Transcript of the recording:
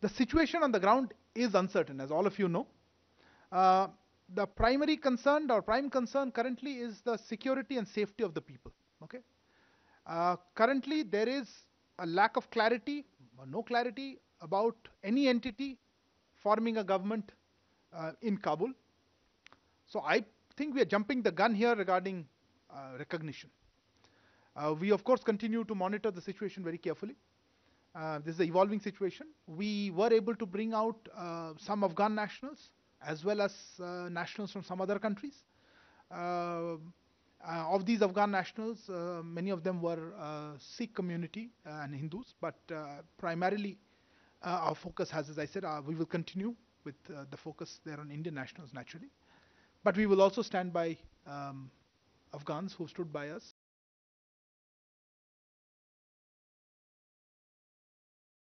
The situation on the ground is uncertain, as all of you know. Uh, the primary concern or prime concern currently is the security and safety of the people. Okay. Uh, currently, there is a lack of clarity, no clarity about any entity forming a government uh, in Kabul. So I think we are jumping the gun here regarding uh, recognition. Uh, we of course continue to monitor the situation very carefully uh, this is an evolving situation. We were able to bring out uh, some Afghan nationals as well as uh, nationals from some other countries. Uh, uh, of these Afghan nationals, uh, many of them were Sikh community and Hindus, but primarily our focus has, as I said, we will continue with the focus there on Indian nationals naturally. But we will also stand by um, Afghans who stood by us